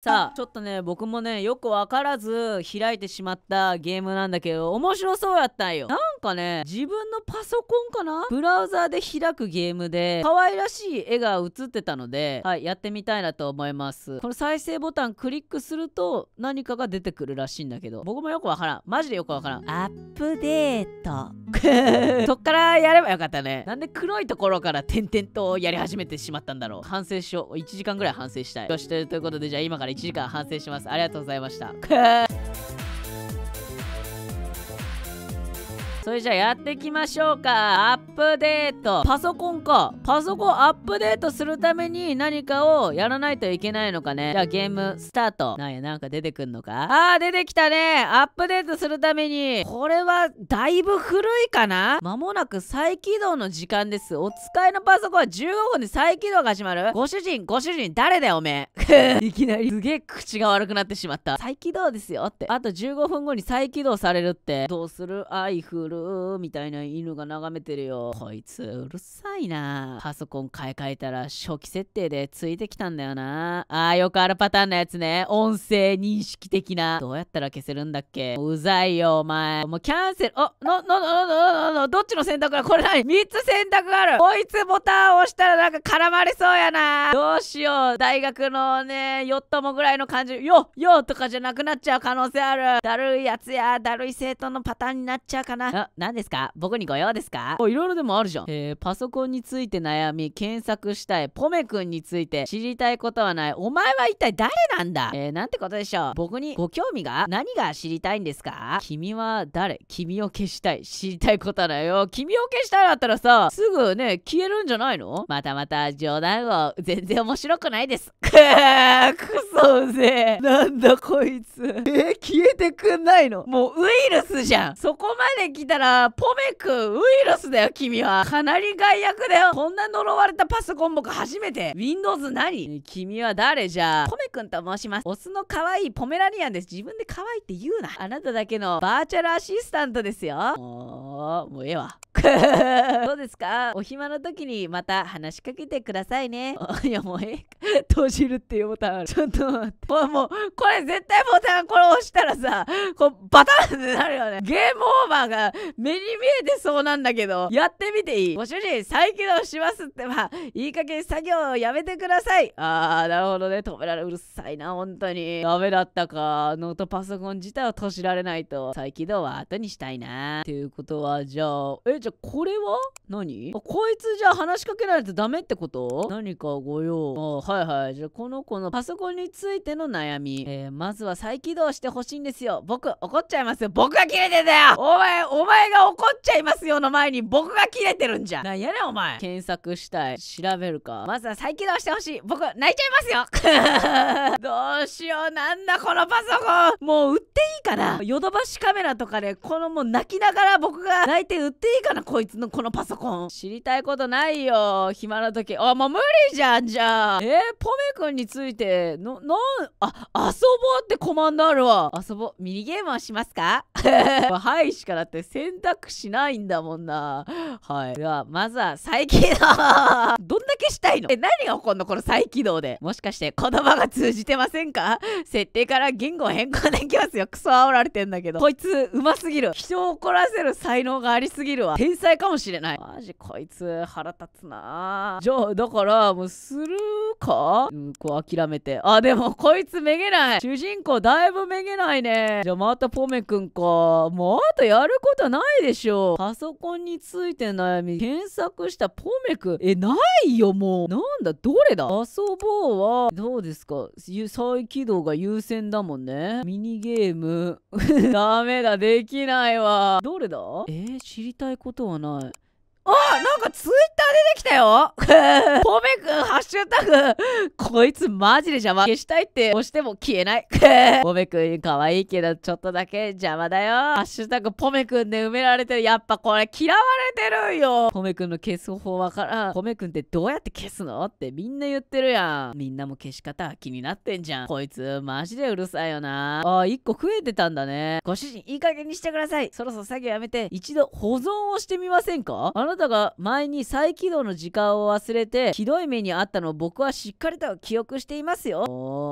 さあちょっとね僕もねよく分からず開いてしまったゲームなんだけど面白そうやったんよなんかね自分のパソコンかなブラウザーで開くゲームで可愛らしい絵が映ってたのではいやってみたいなと思いますこの再生ボタンクリックすると何かが出てくるらしいんだけど僕もよくわからんマジでよくわからんアップデート そっからやればよかったねなんで黒いところから点々とやり始めてしまったんだろう反省しよう1時間ぐらい反省したいそしてということでじゃあ今からから1時間反省します。ありがとうございました。それじゃあやっていきましょうか。アップデート。パソコンか。パソコンアップデートするために何かをやらないといけないのかね。じゃあゲームスタート。なんや、なんか出てくんのか。あー、出てきたね。アップデートするために。これはだいぶ古いかな間もなく再起動の時間です。お使いのパソコンは15分で再起動が始まる。ご主人、ご主人、誰だよ、おめえ。いきなりすげえ口が悪くなってしまった。再起動ですよって。あと15分後に再起動されるって。どうするアイフルるみたいな犬が眺めてるよ。こいつうるさいな。パソコン買い替えたら初期設定でついてきたんだよな。ああ、よくあるパターンのやつね。音声認識的な。どうやったら消せるんだっけうざいよ、お前。もうキャンセル。あ、の、の、の、の、の、の、どっちの選択がこれ何 ?3 つ選択がある。こいつボタンを押したらなんか絡まれそうやな。どうしよう。大学のね、よっともぐらいの感じ。よよとかじゃなくなっちゃう可能性ある。だるいやつや、だるい生徒のパターンになっちゃうかな。何ですか僕にご用ですかお、いろいろでもあるじゃん。えー、パソコンについて悩み、検索したい、ポメ君について知りたいことはない。お前は一体誰なんだえー、なんてことでしょう。僕にご興味が何が知りたいんですか君は誰君を消したい。知りたいことはないよ。君を消したいだったらさ、すぐね、消えるんじゃないのまたまた冗談を全然面白くないです。く ーくそうぜなんだこいつ。えー、消えてくんないのもうウイルスじゃん。そこまで来たら、ポメ君、ウイルスだよ、君は。かなり害悪だよ。こんな呪われたパソコン僕初めて。Windows 何君は誰じゃあ、ポメ君と申します。オスの可愛いポメラニアンです。自分で可愛いって言うな。あなただけのバーチャルアシスタントですよ。もう、もうええわ。どうですかお暇の時にまた話しかけてくださいね。いや、もうええ。閉じるっていうボタンある。ちょっと待って。もう、もう、これ絶対ボタンこれ押したらさ、こう、バタンってなるよね。ゲームオーバーが目に見えてそうなんだけど、やってみていいご主人、再起動しますってば、まあ、いい加減作業をやめてください。あー、なるほどね。止められうるさいな、本当に。ダメだったか。ノートパソコン自体を閉じられないと、再起動は後にしたいな。っていうことは、じゃあ、え、じゃあこれは何あこいつじゃあ話しかけないとダメってこと何かご用。あはいはい。じゃあこの子のパソコンについての悩み。えー、まずは再起動してほしいんですですよ。僕、怒っちゃいますよ。僕がキレてんだよお前、お前が怒っちゃいますよの前に僕がキレてるんじゃ。なんやねん、お前。検索したい。調べるか。まずは再起動してほしい。僕、泣いちゃいますよ どうしよう、なんだ、このパソコンもう売っていいかなヨドバシカメラとかで、このもう泣きながら僕が泣いて売っていいかなこいつのこのパソコン。知りたいことないよ。暇な時。あ、もう無理じゃん、じゃあ。えー、ポメ君について、の、の、あ、遊ぼうってコマンドあるわ。遊ぼミニゲームをしますかはいしかだって選択しないんだもんなはいではまずは再起動どんだけしたいのえ何が起こるのこの再起動でもしかして言葉が通じてませんか設定から言語変更できますよクソ煽られてんだけどこいつうますぎる人を怒らせる才能がありすぎるわ天才かもしれないマジこいつ腹立つなじゃあだからもうするかうんこう諦めてあでもこいつめげない主人公だいぶめげないねね。じゃあまたポメくんか。もうあとやることないでしょ。パソコンについて悩み、検索したポメくん。え、ないよ、もう。なんだ、どれだ遊ぼうは、どうですか再起動が優先だもんね。ミニゲーム。ダメだ、できないわ。どれだえー、知りたいことはない。あなんかツイッター出てきたよポ メくん、ハッシュタグ、こいつマジで邪魔。消したいって押しても消えない。ポ メくん、可愛いけど、ちょっとだけ邪魔だよ。ハッシュタグ、ポメくんで埋められてる。やっぱこれ嫌われてるよ。ポメくんの消す方法わからん。ポメくんってどうやって消すのってみんな言ってるやん。みんなも消し方気になってんじゃん。こいつ、マジでうるさいよな。あ、1個増えてたんだね。ご主人、いい加減にしてください。そろそろ作業やめて、一度保存をしてみませんかあななたが前に再起動の時間を忘れてひどい目に遭ったのを僕はしっかりと記憶していますよ。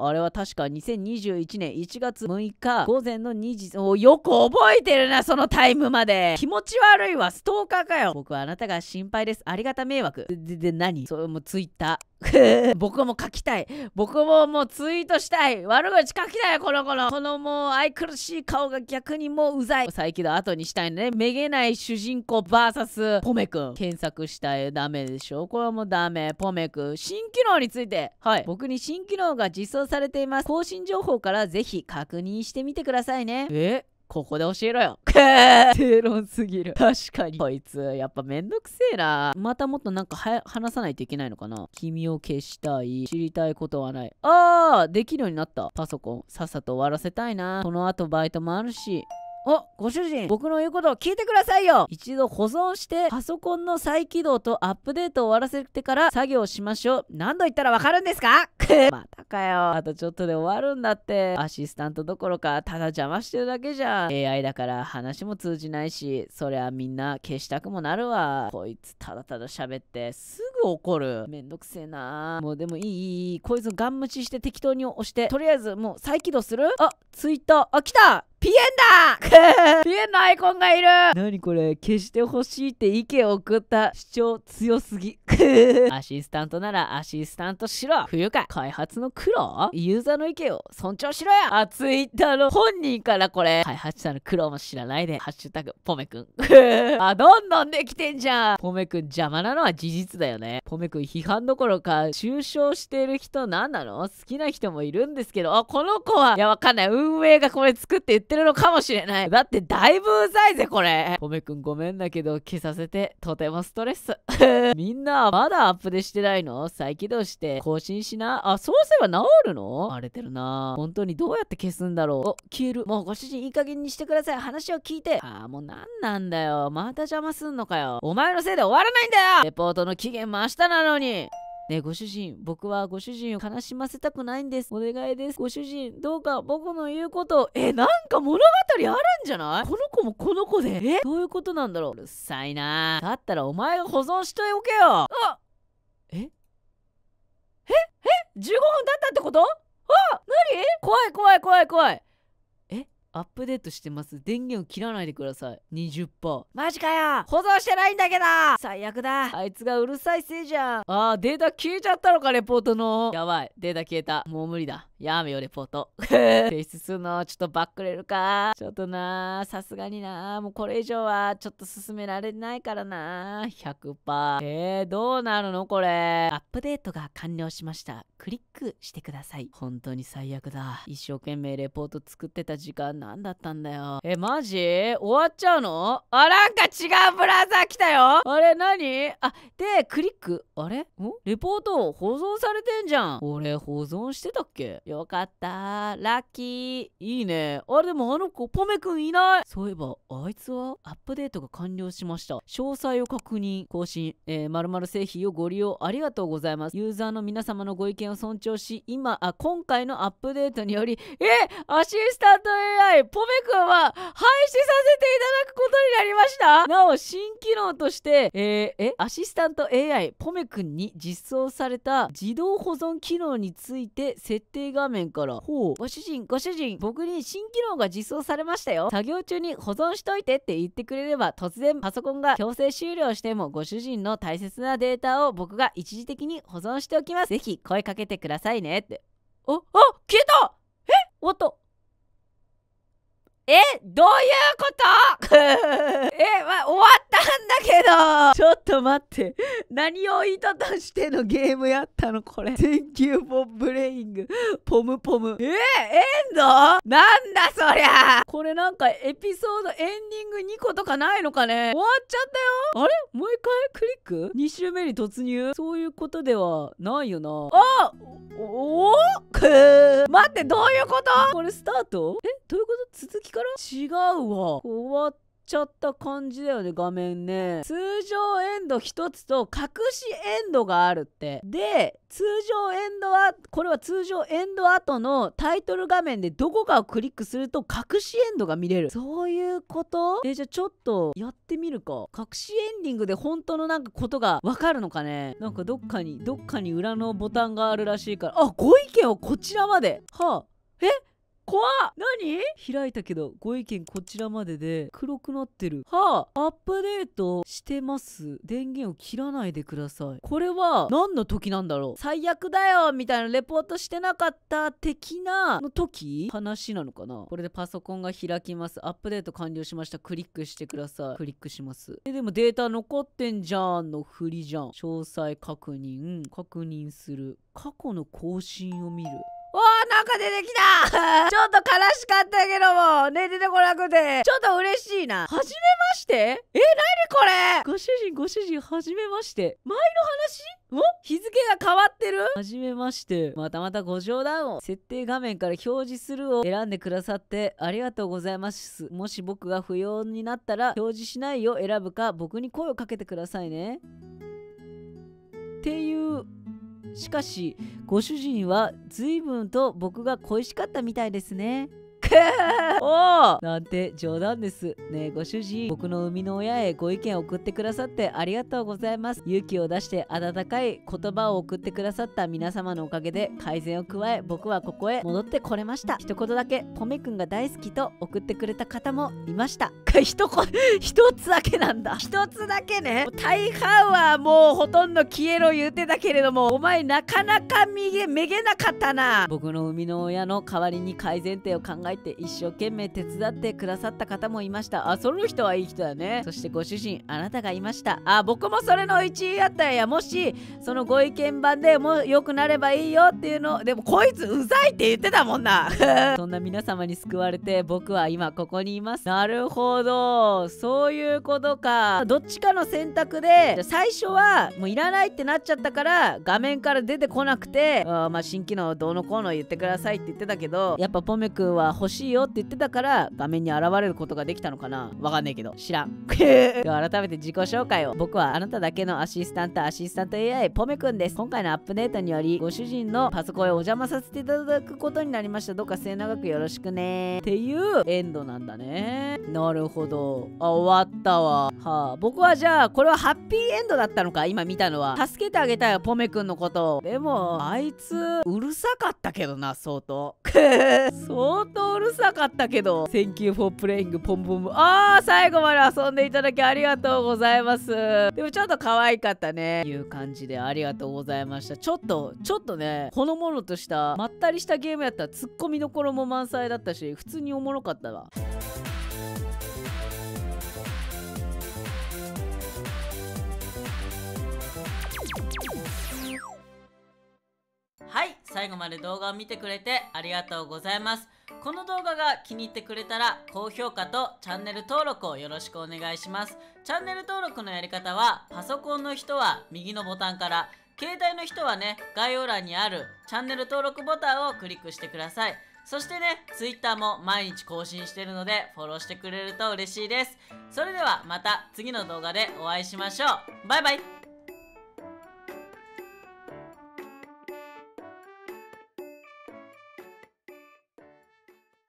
あれは確か2021年1月6日午前の2時およく覚えてるなそのタイムまで気持ち悪いわストーカーかよ僕はあなたが心配ですありがた迷惑でで何それもツイッター 僕も書きたい僕ももうツイートしたい悪口書きたいこの子のこのもう愛くるしい顔が逆にもううざい再起動後にしたいねめげない主人公 VS ポメくん検索したいダメでしょこれはもうダメポメくん新機能についてはい僕に新機能が実装されています更新情報からぜひ確認してみてくださいねえここで教えろよ。正論すぎる。確かに。こいつ、やっぱめんどくせえな。またもっとなんか話さないといけないのかな。君を消したい。知りたいことはない。ああできるようになった。パソコン。さっさと終わらせたいな。この後バイトもあるし。おご主人僕の言うことを聞いてくださいよ一度保存してパソコンの再起動とアップデートを終わらせてから作業しましょう何度言ったらわかるんですかまたかよ。あとちょっとで終わるんだって。アシスタントどころか、ただ邪魔してるだけじゃん。AI だから話も通じないし、そりゃみんな消したくもなるわ。こいつただただ喋って、すぐぐ怒る。めんどくせえなもうでもいい、いい、こいつガン無視して適当に押して、とりあえずもう再起動するあ、ツイッター、あ、来たピエンだ ピエンのアイコンがいる何これ消してほしいって意見を送った主張強すぎ。アシスタントならアシスタントしろ冬か開発の苦労ユーザーの意見を尊重しろやあ、ツイッターの本人からこれ開発者の苦労も知らないで、ハッシュタグ、ポメくん。あ、どんどんできてんじゃんポメくん邪魔なのは事実だよね。ね。ポメん批判どころか、中傷してる人何なの好きな人もいるんですけど、あ、この子は、いやわかんない。運営がこれ作って言ってるのかもしれない。だってだいぶうざいぜ、これ。ポメ君ごめんだけど、消させて、とてもストレス。みんな、まだアップデしてないの再起動して、更新しな。あ、そうすれば治るの荒れてるな。本当にどうやって消すんだろう。お、消える。もうご主人いい加減にしてください。話を聞いて。あ、もうなんなんだよ。また邪魔すんのかよ。お前のせいで終わらないんだよレポートの期限まましなのにねご主人僕はご主人を悲しませたくないんですお願いですご主人どうか僕の言うことえなんか物語あるんじゃないこの子もこの子でえどういうことなんだろううるさいなだったらお前が保存しておけよあええ15分経ったってことあ何怖い怖い怖い怖いアップデートしてます電源を切らないでください20%マジかよ保存してないんだけど最悪だあいつがうるさいせいじゃんあーデータ消えちゃったのかレポートのやばいデータ消えたもう無理だやめよレポート 提出するのちょっとバックれるかちょっとなさすがになもうこれ以上はちょっと進められないからな100%えー、どうなるのこれアップデートが完了しましたクリックしてください本当に最悪だ一生懸命レポート作ってた時間な何だったんだよ。え、マジ終わっちゃうのあ、なんか違うブラザー来たよあれ何あ、で、クリック。あれんレポート保存されてんじゃん。俺、保存してたっけよかった。ラッキー。いいね。あれ、でもあの子、ポメくんいない。そういえば、あいつはアップデートが完了しました。詳細を確認、更新。えまるまる製品をご利用ありがとうございます。ユーザーの皆様のご意見を尊重し、今、あ、今回のアップデートにより、え、アシスタント AI いポメくんは廃止させていただくことになりましたなお新機能として、えー、えアシスタント AI ポメくんに実装された自動保存機能について設定画面からほうご主人ご主人僕に新機能が実装されましたよ作業中に保存しといてって言ってくれれば突然パソコンが強制終了してもご主人の大切なデータを僕が一時的に保存しておきますぜひ声かけてくださいねっておあ消えたえわったえどういうこと え、ま、終わったんだけどちょっと待って。何を意図としてのゲームやったのこれ。Thank you for playing. ポムポム。えエンドなんだそりゃなんかエピソードエンディング2個とかないのかね終わっちゃったよあれもう一回クリック ?2 週目に突入そういうことではないよなあおお 待ってどういうことこれスタートえどういうこと続きから違うわ終わったちゃった感じだよね画面ね通常エンド1つと隠しエンドがあるってで通常エンドはこれは通常エンド後のタイトル画面でどこかをクリックすると隠しエンドが見れるそういうことえじゃあちょっとやってみるか隠しエンディングで本当のなんかことがわかるのかねなんかどっかにどっかに裏のボタンがあるらしいからあご意見をこちらまではあえ怖っ何開いたけどご意見こちらまでで黒くなってるはあアップデートしてます電源を切らないでくださいこれは何の時なんだろう最悪だよみたいなレポートしてなかった的なの時話なのかなこれでパソコンが開きますアップデート完了しましたクリックしてくださいクリックしますえでもデータ残ってんじゃんのふりじゃん詳細確認確認する過去の更新を見るおお、なんか出てきた ちょっと悲しかったけども、ね、ててこなくて、ちょっと嬉しいな。はじめましてえ、なにこれご主人、ご主人、はじめまして。前の話お日付が変わってるはじめまして。またまたご冗談を。設定画面から表示するを選んでくださってありがとうございます。もし僕が不要になったら表示しないを選ぶか僕に声をかけてくださいね。っていうしかしご主人は随分と僕が恋しかったみたいですねく おおなんて冗談です。ねご主人、僕の生みの親へご意見を送ってくださってありがとうございます。勇気を出して温かい言葉を送ってくださった皆様のおかげで改善を加え、僕はここへ戻ってこれました。一言だけ、ポメくんが大好きと送ってくれた方もいました。一言、一つだけなんだ。一つだけね。大半はもうほとんど消えろ言うてたけれども、お前なかなかめげなかったな。僕の生みの親の代わりに改善点を考えて一生懸命手伝ってくださった方もいましたあその人はいい人だねそしてご主人あなたがいましたあ僕もそれの1位やったんやもしそのご意見番でも良くなればいいよっていうのでもこいつうざいって言ってたもんな そんな皆様に救われて僕は今ここにいますなるほどそういうことかどっちかの選択で最初はもういらないってなっちゃったから画面から出てこなくてあまあ新機能どうのこうの言ってくださいって言ってたけどやっぱポメ君は欲欲しいよって言ってたから画面に現れることができたのかなわかんねえけど知らんでは改めて自己紹介を僕はあなただけのアシスタントアシスタント AI ポメくんです今回のアップデートによりご主人のパソコンへお邪魔させていただくことになりましたどうか末永くよろしくねっていうエンドなんだねなるほどあ終わったわはあ僕はじゃあこれはハッピーエンドだったのか今見たのは助けてあげたよポメくんのことでもあいつうるさかったけどな相当相当 うるさかったけど Thank you for playing ポンポンあー最後まで遊んでいただきありがとうございますでもちょっと可愛かったねいう感じでありがとうございましたちょっとちょっとねほのものとしたまったりしたゲームやったらツッコミどころも満載だったし普通におもろかったわ最後まで動画を見てくれてありがとうございます。この動画が気に入ってくれたら高評価とチャンネル登録をよろしくお願いします。チャンネル登録のやり方はパソコンの人は右のボタンから携帯の人はね、概要欄にあるチャンネル登録ボタンをクリックしてください。そしてね、Twitter も毎日更新してるので、フォローしてくれると嬉しいです。それではまた次の動画でお会いしましょう。バイバイ